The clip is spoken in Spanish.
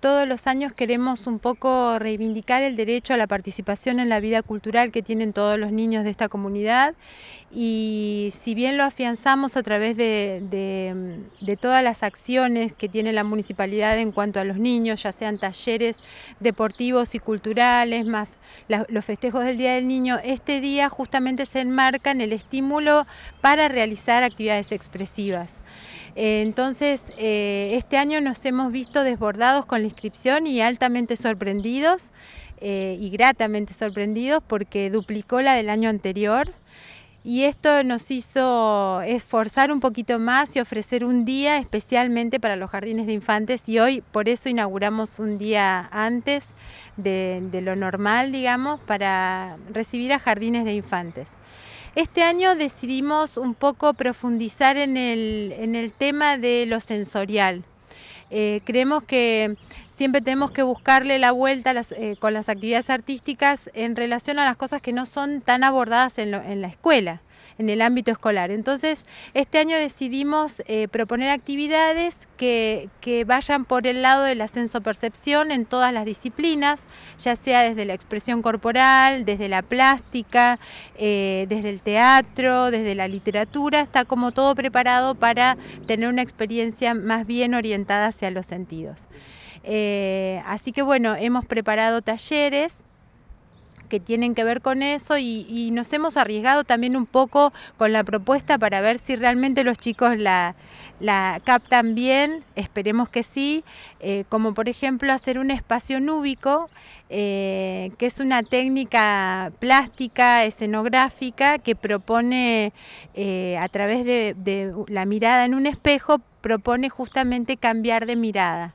todos los años queremos un poco reivindicar el derecho a la participación en la vida cultural que tienen todos los niños de esta comunidad y si bien lo afianzamos a través de, todas las acciones que tiene la municipalidad en cuanto a los niños, ya sean talleres deportivos y culturales, más los festejos del Día del Niño, este día justamente se enmarca en el estímulo para realizar actividades expresivas. Eh, entonces, eh, este año nos hemos visto desbordados con la y altamente sorprendidos eh, y gratamente sorprendidos porque duplicó la del año anterior y esto nos hizo esforzar un poquito más y ofrecer un día especialmente para los jardines de infantes y hoy por eso inauguramos un día antes de, lo normal, digamos, para recibir a jardines de infantes. Este año decidimos un poco profundizar en el, tema de lo sensorial. Eh, creemos que siempre tenemos que buscarle la vuelta eh, con las actividades artísticas en relación a las cosas que no son tan abordadas en, la escuela, en el ámbito escolar. Entonces, este año decidimos eh, proponer actividades que, vayan por el lado de la percepción en todas las disciplinas, ya sea desde la expresión corporal, desde la plástica, eh, desde el teatro, desde la literatura, está como todo preparado para tener una experiencia más bien orientada hacia los sentidos. Eh, así que bueno, hemos preparado talleres que tienen que ver con eso y, nos hemos arriesgado también un poco con la propuesta para ver si realmente los chicos la, captan bien, esperemos que sí, eh, como por ejemplo hacer un espacio núbico, eh, que es una técnica plástica, escenográfica, que propone a través de, de la mirada en un espejo, propone justamente cambiar de mirada.